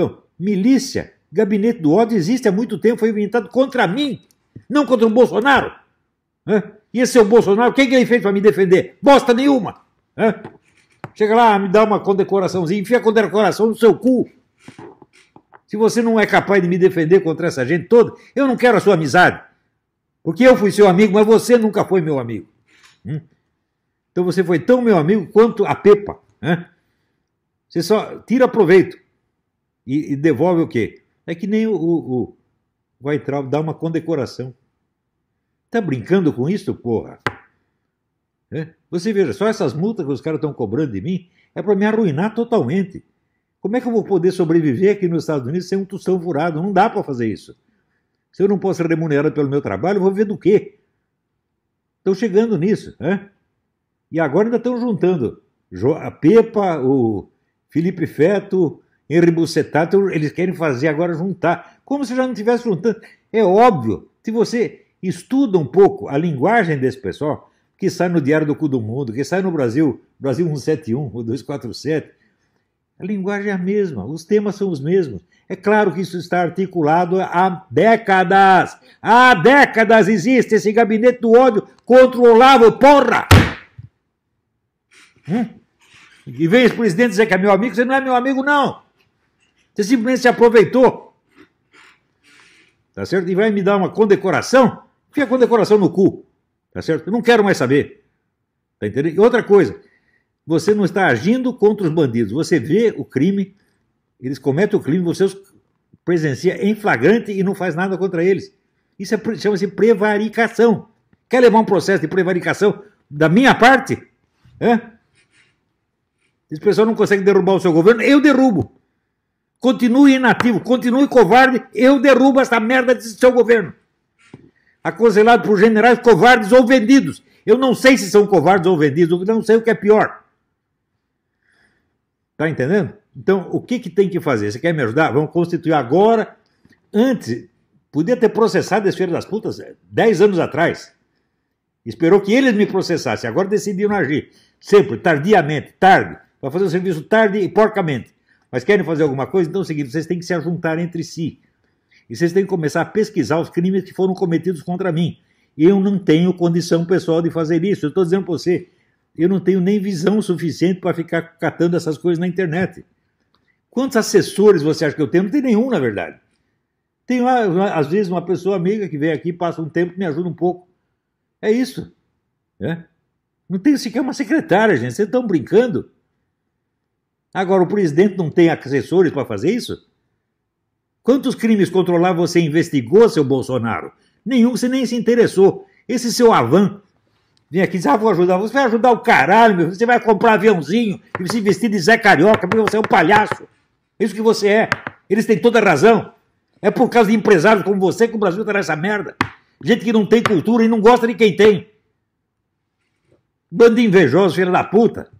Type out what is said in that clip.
Então, milícia, gabinete do ódio existe há muito tempo, foi inventado contra mim, não contra o Bolsonaro. Hã? E esse é o Bolsonaro, o que, ele fez para me defender? Bosta nenhuma! Hã? Chega lá, me dá uma condecoraçãozinha, enfia a condecoração no seu cu. Se você não é capaz de me defender contra essa gente toda, eu não quero a sua amizade. Porque eu fui seu amigo, mas você nunca foi meu amigo. Hum? Então você foi tão meu amigo quanto a Pepa. Você só tira proveito. E, e devolve o quê? É que nem o, o, o Weintraub dá uma condecoração. Tá brincando com isso, porra? É? Você veja, só essas multas que os caras estão cobrando de mim é para me arruinar totalmente. Como é que eu vou poder sobreviver aqui nos Estados Unidos sem um tostão furado? Não dá para fazer isso. Se eu não posso ser remunerado pelo meu trabalho, eu vou viver do quê? Estão chegando nisso, né? E agora ainda estão juntando a Pepa, o Felipe Feto, em enribucetato, eles querem fazer agora juntar, como se já não estivesse juntando. É óbvio, se você estuda um pouco a linguagem desse pessoal, que sai no Diário do Cu do Mundo, que sai no Brasil, Brasil 171 ou 247, a linguagem é a mesma, os temas são os mesmos. É claro que isso está articulado há décadas. Há décadas existe esse gabinete do ódio contra o Olavo, porra! Hum? E vem os presidente dizer que é meu amigo, você não é meu amigo, não! Você simplesmente se aproveitou. Tá certo? E vai me dar uma condecoração? Fica condecoração no cu. Tá certo? Eu não quero mais saber. Tá entendendo? E outra coisa, você não está agindo contra os bandidos. Você vê o crime, eles cometem o crime, você os presencia em flagrante e não faz nada contra eles. Isso é, chama-se prevaricação. Quer levar um processo de prevaricação da minha parte? É? Esse pessoal não consegue derrubar o seu governo, eu derrubo. Continue inativo, continue covarde, eu derrubo essa merda desse seu governo. Aconselhado por generais covardes ou vendidos. Eu não sei se são covardes ou vendidos, eu não sei o que é pior. Tá entendendo? Então, o que, que tem que fazer? Você quer me ajudar? Vamos constituir agora. Antes, podia ter processado esse filho das putas 10 eh, anos atrás. Esperou que eles me processassem. Agora decidiram agir. Sempre, tardiamente, tarde. Para fazer o serviço tarde e porcamente. Mas querem fazer alguma coisa? Então é o seguinte: vocês têm que se ajuntar entre si. E vocês têm que começar a pesquisar os crimes que foram cometidos contra mim. Eu não tenho condição pessoal de fazer isso. Eu estou dizendo para você, eu não tenho nem visão suficiente para ficar catando essas coisas na internet. Quantos assessores você acha que eu tenho? Não tem nenhum, na verdade. Tem, às vezes, uma pessoa amiga que vem aqui, passa um tempo, me ajuda um pouco. É isso. Né? Não tem sequer uma secretária, gente. Vocês estão brincando? Agora, o presidente não tem assessores para fazer isso? Quantos crimes controlar você investigou, seu Bolsonaro? Nenhum, você nem se interessou. Esse seu avan vem aqui e diz: ah, vou ajudar. Você vai ajudar o caralho, meu. Você vai comprar aviãozinho e se vestir de Zé Carioca, porque você é um palhaço. É isso que você é. Eles têm toda razão. É por causa de empresários como você que o Brasil está nessa merda. Gente que não tem cultura e não gosta de quem tem. Bando invejoso, filho da puta.